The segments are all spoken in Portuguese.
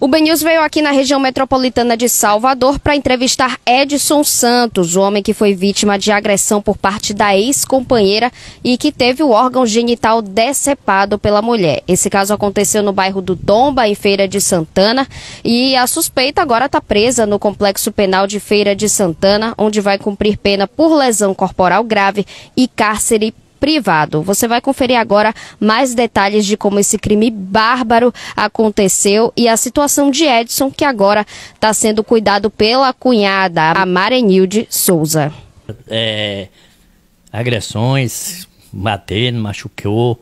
O BNews veio aqui na região metropolitana de Salvador para entrevistar Edson Santos, o homem que foi vítima de agressão por parte da ex-companheira e que teve o órgão genital decepado pela mulher. Esse caso aconteceu no bairro do Tomba, em Feira de Santana, e a suspeita agora está presa no Complexo Penal de Feira de Santana, onde vai cumprir pena por lesão corporal grave e cárcere privado. Você vai conferir agora mais detalhes de como esse crime bárbaro aconteceu e a situação de Edson, que agora está sendo cuidado pela cunhada, a Marenilde Souza. É, agressões, batendo, machucou,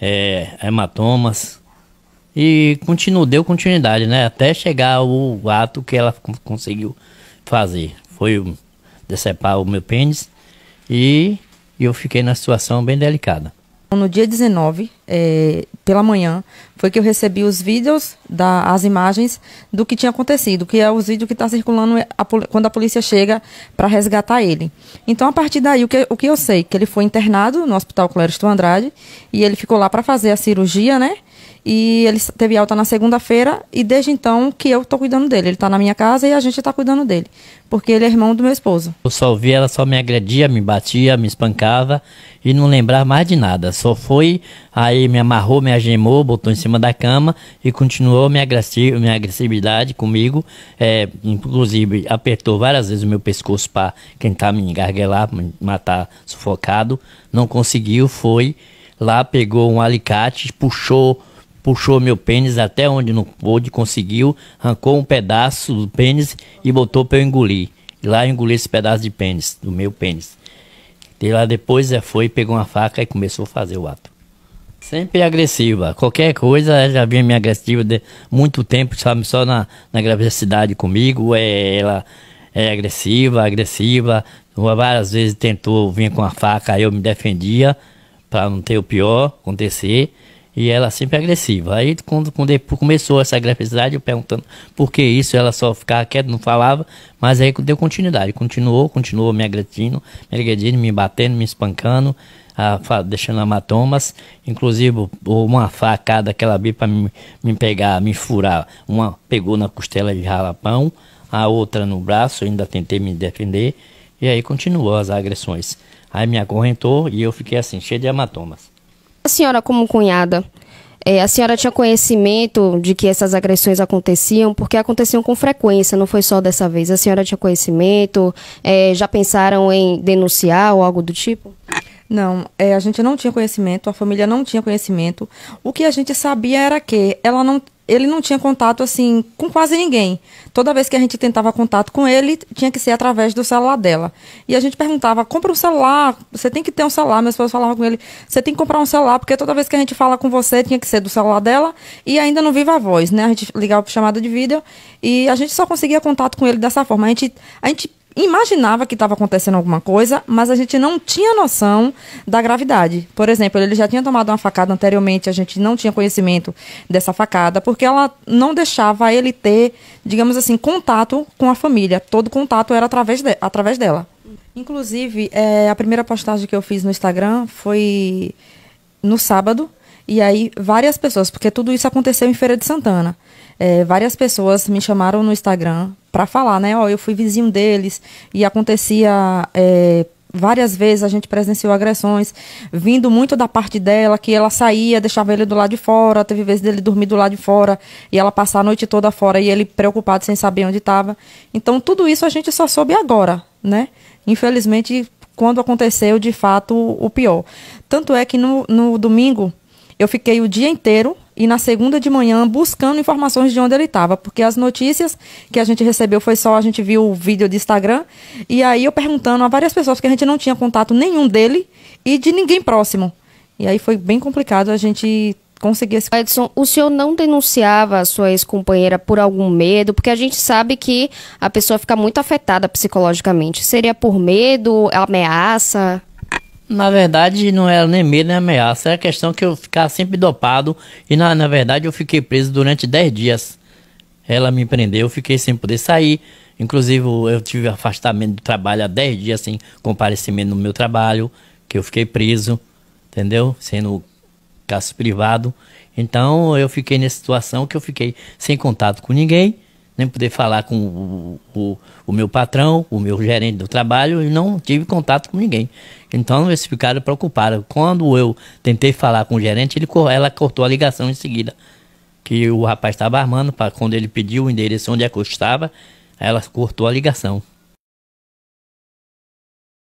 é, hematomas. E continuou, deu continuidade, né? Até chegar o ato que ela conseguiu fazer. Foi decepar o meu pênis e e eu fiquei na situação bem delicada. No dia 19, é, pela manhã, foi que eu recebi os vídeos, da, as imagens do que tinha acontecido, que é os vídeos que está circulando é, a, quando a polícia chega para resgatar ele. Então, a partir daí, o que, o que eu sei? Que ele foi internado no Hospital Cléristo Andrade e ele ficou lá para fazer a cirurgia, né? E ele teve alta na segunda-feira e desde então que eu estou cuidando dele. Ele está na minha casa e a gente está cuidando dele. Porque ele é irmão do meu esposo. Eu só vi, ela só me agredia, me batia, me espancava e não lembrava mais de nada. Só foi, aí me amarrou, me agemou, botou em cima da cama e continuou minha, minha agressividade comigo. É, inclusive, apertou várias vezes o meu pescoço para tentar me engarguelar, me matar sufocado. Não conseguiu, foi lá, pegou um alicate, puxou puxou meu pênis até onde não pôde, conseguiu, arrancou um pedaço do pênis e botou para eu engolir. E lá eu engoli esse pedaço de pênis, do meu pênis. E lá depois é, foi, pegou uma faca e começou a fazer o ato. Sempre agressiva. Qualquer coisa, ela já vinha me agressiva de muito tempo, sabe? Só na, na gravidade comigo. É, ela é agressiva, agressiva. Várias vezes tentou vir com a faca, aí eu me defendia para não ter o pior acontecer. E ela sempre agressiva. Aí quando, quando começou essa agressividade, eu perguntando por que isso, ela só ficava quieta, não falava, mas aí deu continuidade. Continuou, continuou me agredindo, me agredindo, me batendo, me espancando, a, deixando amatomas. Inclusive, uma facada que ela abriu para me, me pegar, me furar. Uma pegou na costela de ralapão, a outra no braço, ainda tentei me defender. E aí continuou as agressões. Aí me acorrentou e eu fiquei assim, cheio de amatomas. A senhora, como cunhada, é, a senhora tinha conhecimento de que essas agressões aconteciam, porque aconteciam com frequência, não foi só dessa vez. A senhora tinha conhecimento? É, já pensaram em denunciar ou algo do tipo? Não, é, a gente não tinha conhecimento, a família não tinha conhecimento. O que a gente sabia era que ela não, ele não tinha contato assim com quase ninguém. Toda vez que a gente tentava contato com ele, tinha que ser através do celular dela. E a gente perguntava: "Compra um celular, você tem que ter um celular". Meus pais falavam com ele: "Você tem que comprar um celular, porque toda vez que a gente fala com você, tinha que ser do celular dela e ainda não viva a voz, né? A gente ligava para chamada de vídeo e a gente só conseguia contato com ele dessa forma. A gente a gente imaginava que estava acontecendo alguma coisa, mas a gente não tinha noção da gravidade. Por exemplo, ele já tinha tomado uma facada anteriormente, a gente não tinha conhecimento dessa facada, porque ela não deixava ele ter, digamos assim, contato com a família. Todo contato era através, de, através dela. Inclusive, é, a primeira postagem que eu fiz no Instagram foi no sábado. E aí, várias pessoas, porque tudo isso aconteceu em Feira de Santana. É, várias pessoas me chamaram no Instagram para falar, né? Ó, oh, eu fui vizinho deles e acontecia é, várias vezes a gente presenciou agressões, vindo muito da parte dela, que ela saía, deixava ele do lado de fora, teve vezes dele dormir do lado de fora e ela passar a noite toda fora e ele preocupado sem saber onde estava. Então tudo isso a gente só soube agora, né? Infelizmente, quando aconteceu de fato o pior. Tanto é que no, no domingo eu fiquei o dia inteiro e na segunda de manhã buscando informações de onde ele estava, porque as notícias que a gente recebeu foi só a gente viu o vídeo do Instagram e aí eu perguntando a várias pessoas porque a gente não tinha contato nenhum dele e de ninguém próximo. E aí foi bem complicado a gente conseguir esse... Edson, o senhor não denunciava a sua ex-companheira por algum medo? Porque a gente sabe que a pessoa fica muito afetada psicologicamente. Seria por medo, ameaça? Na verdade, não era nem medo nem ameaça. Era questão que eu ficava sempre dopado. E na, na verdade, eu fiquei preso durante 10 dias. Ela me prendeu, eu fiquei sem poder sair. Inclusive, eu tive afastamento do trabalho há 10 dias, sem comparecimento no meu trabalho, que eu fiquei preso, entendeu? Sendo caso privado. Então, eu fiquei nessa situação que eu fiquei sem contato com ninguém nem poder falar com o, o, o, meu patrão, o meu gerente do trabalho, e não tive contato com ninguém. Então eles ficaram preocupados. Quando eu tentei falar com o gerente, ele, ela cortou a ligação em seguida. Que o rapaz estava armando, pra, quando ele pediu o endereço onde é que eu estava, ela cortou a ligação.